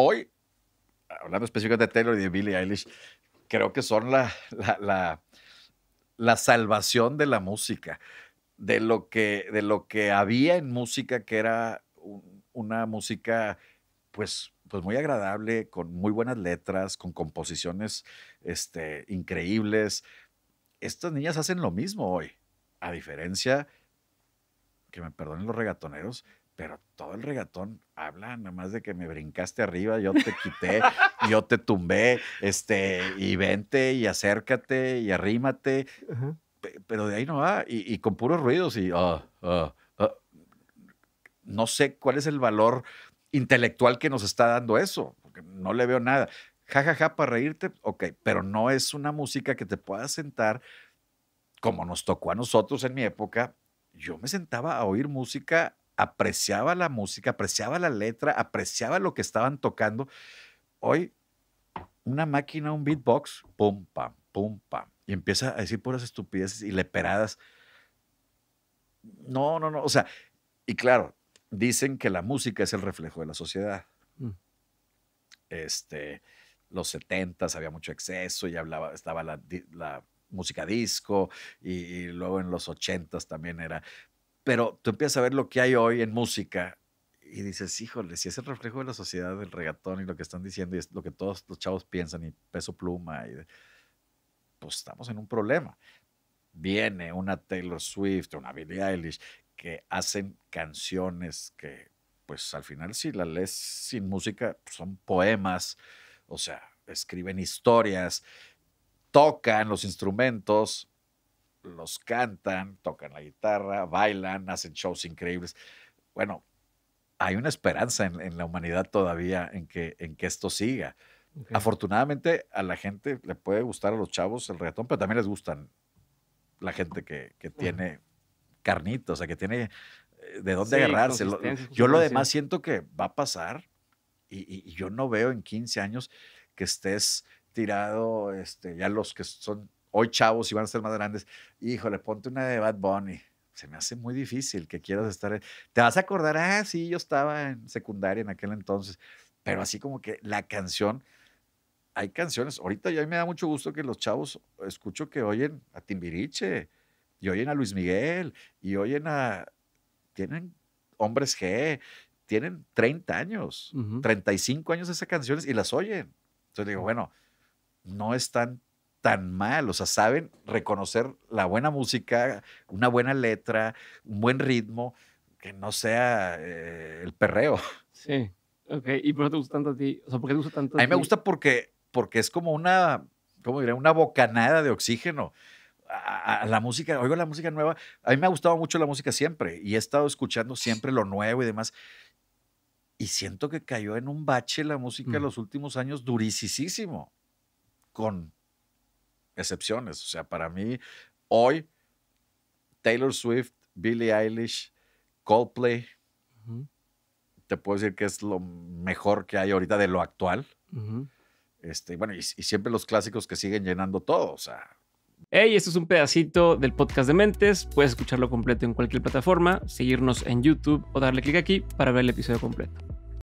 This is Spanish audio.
hoy, hablando específicamente de Taylor y de Billie Eilish, creo que son la, la, la, salvación de la música, de lo, que, de lo que había en música que era una música pues pues muy agradable, con muy buenas letras, con composiciones este, increíbles. Estas niñas hacen lo mismo hoy, a diferencia, que me perdonen los regatoneros, pero todo el regatón habla, nada más de que me brincaste arriba, yo te quité, yo te tumbé, este, y vente y acércate y arrímate. Pero de ahí no va, y, con puros ruidos y ah, ah, ah, no sé cuál es el valor intelectual que nos está dando eso, porque no le veo nada. Ja, ja, ja, para reírte, ok, pero no es una música que te pueda sentar como nos tocó a nosotros en mi época. Yo me sentaba a oír música apreciaba la música, apreciaba la letra, apreciaba lo que estaban tocando. Hoy, una máquina, un beatbox, pum, pam, pum, pam, y empieza a decir puras estupideces y leperadas. No, no, no, o sea, y claro, dicen que la música es el reflejo de la sociedad. Mm. Este, los 70 había mucho exceso y hablaba, estaba la, música disco y, luego en los 80 también era pero tú empiezas a ver lo que hay hoy en música y dices, híjole, si es el reflejo de la sociedad del regatón y lo que están diciendo y es lo que todos los chavos piensan y peso pluma, y, pues estamos en un problema. Viene una Taylor Swift, una Billie Eilish, que hacen canciones que, pues al final si la lees sin música, pues, son poemas, o sea, escriben historias, tocan los instrumentos, los cantan, tocan la guitarra, bailan, hacen shows increíbles. Bueno, hay una esperanza en, la humanidad todavía en que, en que esto siga. Afortunadamente a la gente le puede gustar a los chavos el reggaetón, pero también les gustan la gente que, que tiene carnito o sea, que tiene eh, de dónde agarrarse. Yo lo demás siento que va a pasar y, yo no veo en 15 años que estés tirado, este, ya los que son hoy chavos y van a ser más grandes, híjole, ponte una de Bad Bunny. Se me hace muy difícil que quieras estar. Te vas a acordar, ah, sí, yo estaba en secundaria en aquel entonces, pero así como que la canción, hay canciones. Ahorita ya me da mucho gusto que los chavos escucho que oyen a Timbiriche y oyen a Luis Miguel y oyen a. Tienen hombres G, tienen 30 años, 35 años esas canciones y las oyen. Entonces digo, bueno, no están tan mal, o sea, saben reconocer la buena música, una buena letra, un buen ritmo, que no sea eh, el perreo. Sí, ok. ¿Y por qué te gusta tanto a ti? O sea, ¿por qué te tanto a, mí me gusta porque, porque es como una, ¿cómo diría? Una bocanada de oxígeno. A, la música, oigo la música nueva. A mí me ha gustado mucho la música siempre y he estado escuchando siempre lo nuevo y demás y siento que cayó en un bache la música en mm. los últimos años durisísimo con excepciones. O sea, para mí, hoy, Taylor Swift, Billie Eilish, Coldplay, te puedo decir que es lo mejor que hay ahorita de lo actual. este, bueno, y, y, siempre los clásicos que siguen llenando todo. O sea. Hey, esto es un pedacito del podcast de Mentes. Puedes escucharlo completo en cualquier plataforma, seguirnos en YouTube o darle clic aquí para ver el episodio completo.